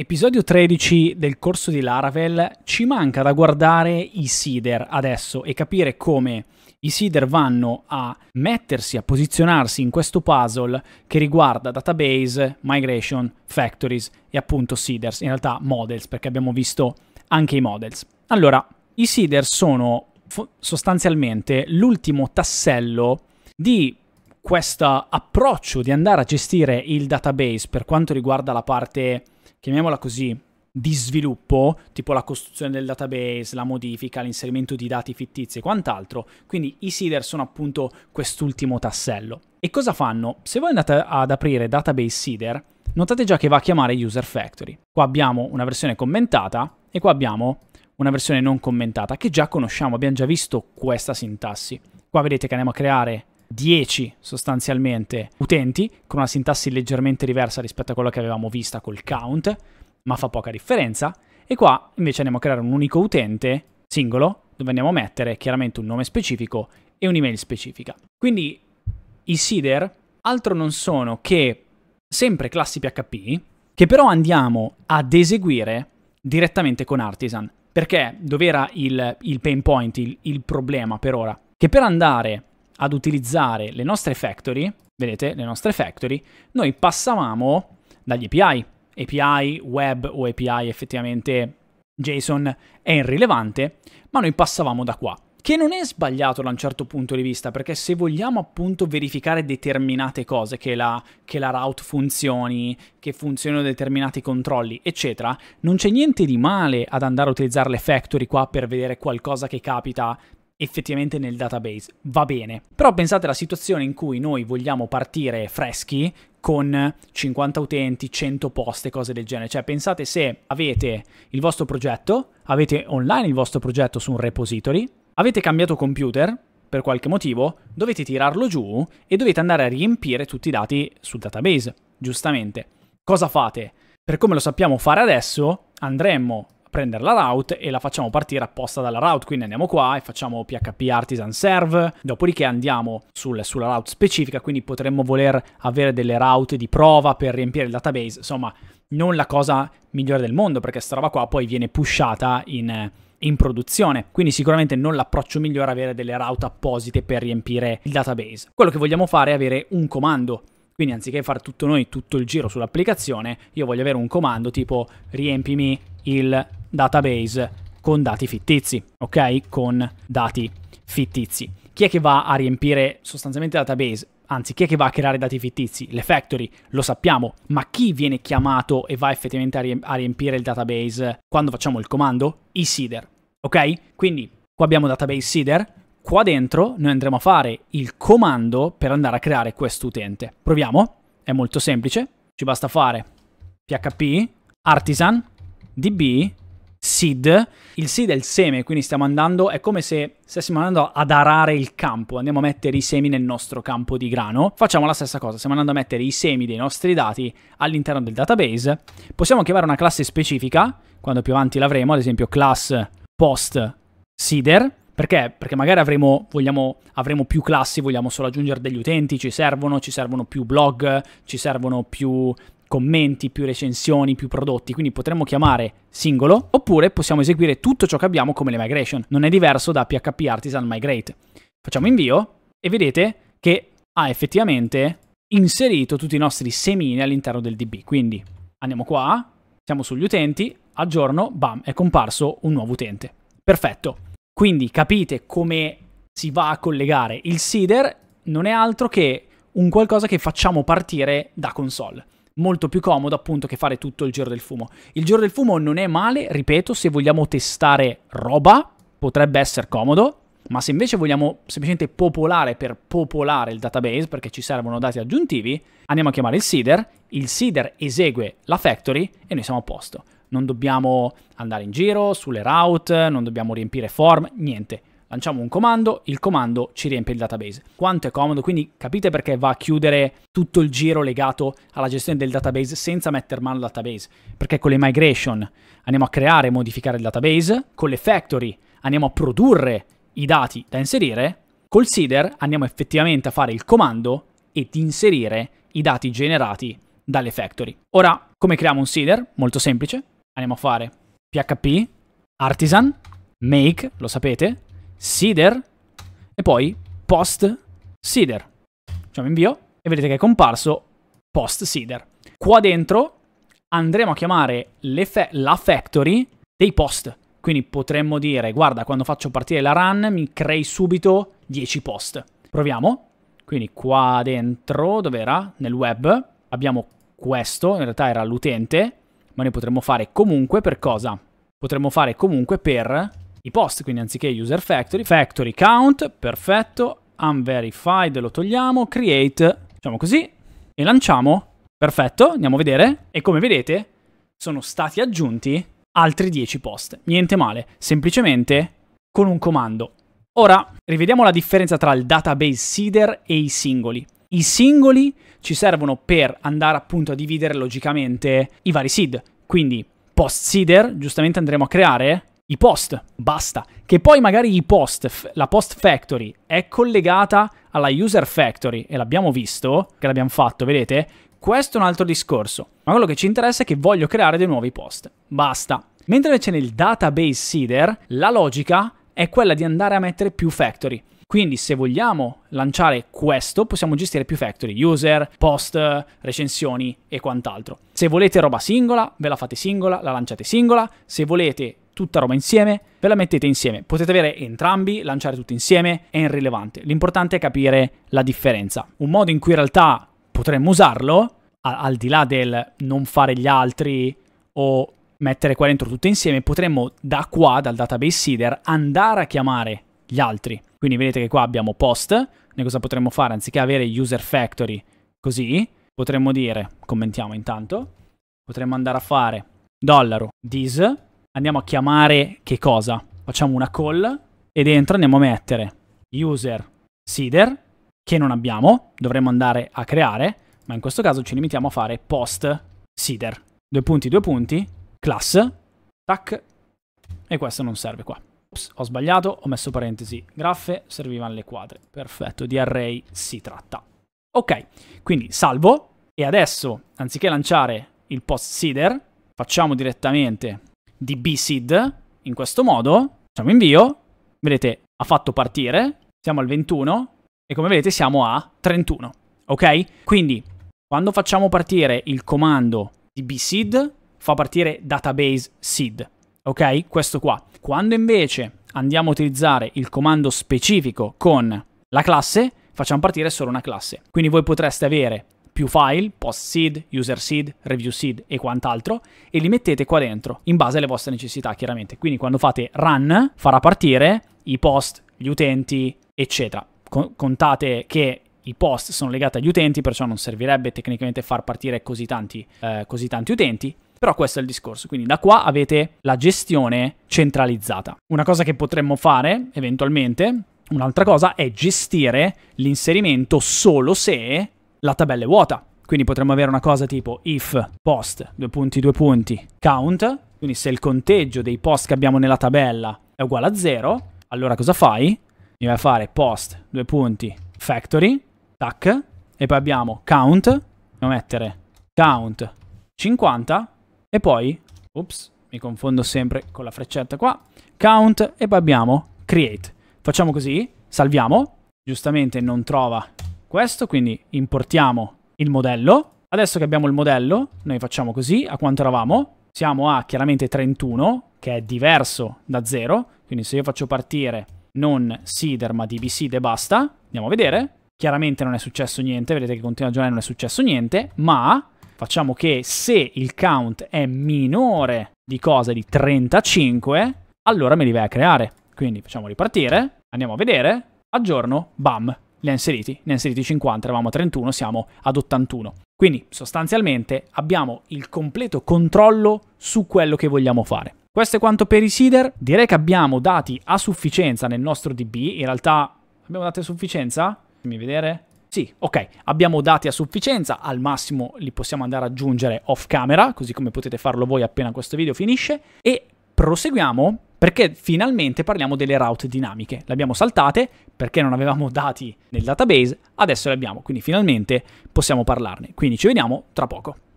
Episodio 13 del corso di Laravel ci manca da guardare i seeder adesso e capire come i seeder vanno a mettersi, a posizionarsi in questo puzzle che riguarda database, migration, factories e appunto seeders, in realtà models perché abbiamo visto anche i models. Allora, i seeder sono sostanzialmente l'ultimo tassello di questo approccio di andare a gestire il database per quanto riguarda la parte chiamiamola così, di sviluppo, tipo la costruzione del database, la modifica, l'inserimento di dati fittizi e quant'altro. Quindi i seeder sono appunto quest'ultimo tassello. E cosa fanno? Se voi andate ad aprire database seeder, notate già che va a chiamare user factory. Qua abbiamo una versione commentata e qua abbiamo una versione non commentata che già conosciamo, abbiamo già visto questa sintassi. Qua vedete che andiamo a creare 10 sostanzialmente utenti con una sintassi leggermente diversa rispetto a quella che avevamo vista col count, ma fa poca differenza. E qua invece andiamo a creare un unico utente singolo dove andiamo a mettere chiaramente un nome specifico e un'email specifica. Quindi i seeder altro non sono che sempre classi PHP che però andiamo ad eseguire direttamente con Artisan. Perché dov'era il, il pain point, il, il problema per ora? Che per andare ad utilizzare le nostre factory, vedete, le nostre factory, noi passavamo dagli API. API web o API effettivamente JSON è irrilevante, ma noi passavamo da qua. Che non è sbagliato da un certo punto di vista, perché se vogliamo appunto verificare determinate cose, che la, che la route funzioni, che funzionino determinati controlli, eccetera, non c'è niente di male ad andare a utilizzare le factory qua per vedere qualcosa che capita effettivamente nel database. Va bene. Però pensate alla situazione in cui noi vogliamo partire freschi con 50 utenti, 100 poste, cose del genere. Cioè pensate se avete il vostro progetto, avete online il vostro progetto su un repository, avete cambiato computer, per qualche motivo, dovete tirarlo giù e dovete andare a riempire tutti i dati sul database, giustamente. Cosa fate? Per come lo sappiamo fare adesso, andremmo prendere la route e la facciamo partire apposta dalla route, quindi andiamo qua e facciamo PHP artisan serve, dopodiché andiamo sul, sulla route specifica, quindi potremmo voler avere delle route di prova per riempire il database, insomma non la cosa migliore del mondo perché questa roba qua poi viene pushata in in produzione, quindi sicuramente non l'approccio migliore è avere delle route apposite per riempire il database. Quello che vogliamo fare è avere un comando quindi anziché fare tutto noi tutto il giro sull'applicazione, io voglio avere un comando tipo riempimi il database con dati fittizi, ok? Con dati fittizi. Chi è che va a riempire sostanzialmente il database? Anzi, chi è che va a creare dati fittizi? Le factory, lo sappiamo, ma chi viene chiamato e va effettivamente a riempire il database quando facciamo il comando? I seeder, ok? Quindi qua abbiamo database seeder, Qua dentro noi andremo a fare il comando per andare a creare questo utente. Proviamo, è molto semplice, ci basta fare php artisan db seed. Il seed è il seme, quindi stiamo andando, è come se stessimo andando ad arare il campo, andiamo a mettere i semi nel nostro campo di grano. Facciamo la stessa cosa, stiamo andando a mettere i semi dei nostri dati all'interno del database. Possiamo chiamare una classe specifica, quando più avanti l'avremo, ad esempio class post seeder, perché? Perché magari avremo, vogliamo, avremo, più classi, vogliamo solo aggiungere degli utenti, ci servono, ci servono più blog, ci servono più commenti, più recensioni, più prodotti, quindi potremmo chiamare singolo, oppure possiamo eseguire tutto ciò che abbiamo come le migration. Non è diverso da PHP Artisan Migrate. Facciamo invio e vedete che ha effettivamente inserito tutti i nostri semini all'interno del DB. Quindi andiamo qua, siamo sugli utenti, aggiorno, bam, è comparso un nuovo utente. Perfetto. Quindi capite come si va a collegare. Il seeder non è altro che un qualcosa che facciamo partire da console. Molto più comodo appunto che fare tutto il giro del fumo. Il giro del fumo non è male, ripeto, se vogliamo testare roba, potrebbe essere comodo, ma se invece vogliamo semplicemente popolare per popolare il database, perché ci servono dati aggiuntivi, andiamo a chiamare il seeder, il seeder esegue la factory e noi siamo a posto non dobbiamo andare in giro sulle route, non dobbiamo riempire form, niente. Lanciamo un comando, il comando ci riempie il database. Quanto è comodo, quindi capite perché va a chiudere tutto il giro legato alla gestione del database senza mettere mano al database. Perché con le migration andiamo a creare e modificare il database, con le factory andiamo a produrre i dati da inserire, col seeder andiamo effettivamente a fare il comando ed inserire i dati generati dalle factory. Ora, come creiamo un seeder? Molto semplice andiamo a fare PHP, Artisan, Make, lo sapete, Seeder e poi Post Seeder. Facciamo invio e vedete che è comparso Post Seeder. Qua dentro andremo a chiamare la factory dei post. Quindi potremmo dire, guarda, quando faccio partire la run mi crei subito 10 post. Proviamo. Quindi qua dentro, dove era? Nel web, abbiamo questo, in realtà era l'utente, ma noi potremmo fare comunque per cosa? Potremmo fare comunque per i post, quindi anziché user factory, factory count, perfetto, unverified lo togliamo, create, facciamo così, e lanciamo, perfetto, andiamo a vedere, e come vedete sono stati aggiunti altri 10 post, niente male, semplicemente con un comando. Ora, rivediamo la differenza tra il database seeder e i singoli. I singoli ci servono per andare appunto a dividere logicamente i vari seed. Quindi post seeder, giustamente andremo a creare i post, basta. Che poi magari i post, la post factory è collegata alla user factory e l'abbiamo visto, che l'abbiamo fatto, vedete? Questo è un altro discorso, ma quello che ci interessa è che voglio creare dei nuovi post, basta. Mentre invece nel database seeder la logica è quella di andare a mettere più factory. Quindi se vogliamo lanciare questo, possiamo gestire più factory, user, post, recensioni e quant'altro. Se volete roba singola, ve la fate singola, la lanciate singola. Se volete tutta roba insieme, ve la mettete insieme. Potete avere entrambi, lanciare tutti insieme, è irrilevante. L'importante è capire la differenza. Un modo in cui in realtà potremmo usarlo, al di là del non fare gli altri o mettere qua dentro tutte insieme, potremmo da qua, dal database seeder, andare a chiamare gli altri. Quindi vedete che qua abbiamo post, noi cosa potremmo fare? Anziché avere user factory così, potremmo dire, commentiamo intanto, potremmo andare a fare dollaro dis, andiamo a chiamare che cosa? Facciamo una call e dentro andiamo a mettere user seeder, che non abbiamo, dovremmo andare a creare, ma in questo caso ci limitiamo a fare post seeder. Due punti, due punti, class, tac, e questo non serve qua. Ops, ho sbagliato, ho messo parentesi. Graffe, servivano le quadre. Perfetto, di array si tratta. Ok, quindi salvo. E adesso, anziché lanciare il post seeder, facciamo direttamente db seed In questo modo, facciamo invio. Vedete, ha fatto partire. Siamo al 21 e come vedete siamo a 31. Ok? Quindi, quando facciamo partire il comando db seed, fa partire database seed ok? Questo qua. Quando invece andiamo a utilizzare il comando specifico con la classe, facciamo partire solo una classe. Quindi voi potreste avere più file, post seed, user seed, review seed e quant'altro e li mettete qua dentro in base alle vostre necessità chiaramente. Quindi quando fate run farà partire i post, gli utenti, eccetera. Contate che i post sono legati agli utenti, perciò non servirebbe tecnicamente far partire così tanti, eh, così tanti utenti, però questo è il discorso, quindi da qua avete la gestione centralizzata. Una cosa che potremmo fare eventualmente, un'altra cosa, è gestire l'inserimento solo se la tabella è vuota. Quindi potremmo avere una cosa tipo if post, due punti, due punti, count, quindi se il conteggio dei post che abbiamo nella tabella è uguale a 0, allora cosa fai? Mi vai a fare post, due punti, factory, tac, e poi abbiamo count, dobbiamo mettere count 50 e poi, ops, mi confondo sempre con la freccetta qua, count e poi abbiamo create. Facciamo così, salviamo, giustamente non trova questo, quindi importiamo il modello. Adesso che abbiamo il modello, noi facciamo così, a quanto eravamo? Siamo a chiaramente 31, che è diverso da 0, quindi se io faccio partire non seeder ma dbseed e basta, andiamo a vedere. Chiaramente non è successo niente, vedete che continua a giornare non è successo niente, ma facciamo che se il count è minore di cosa di 35, allora me li vai a creare. Quindi facciamo ripartire, andiamo a vedere, aggiorno, bam, li ha inseriti, ne ha inseriti 50, eravamo a 31, siamo ad 81. Quindi sostanzialmente abbiamo il completo controllo su quello che vogliamo fare. Questo è quanto per i seeder, direi che abbiamo dati a sufficienza nel nostro DB, in realtà abbiamo dati a sufficienza? Fammi vedere, sì, ok, abbiamo dati a sufficienza, al massimo li possiamo andare ad aggiungere off camera, così come potete farlo voi appena questo video finisce, e proseguiamo perché finalmente parliamo delle route dinamiche. Le abbiamo saltate perché non avevamo dati nel database, adesso le abbiamo, quindi finalmente possiamo parlarne. Quindi ci vediamo tra poco.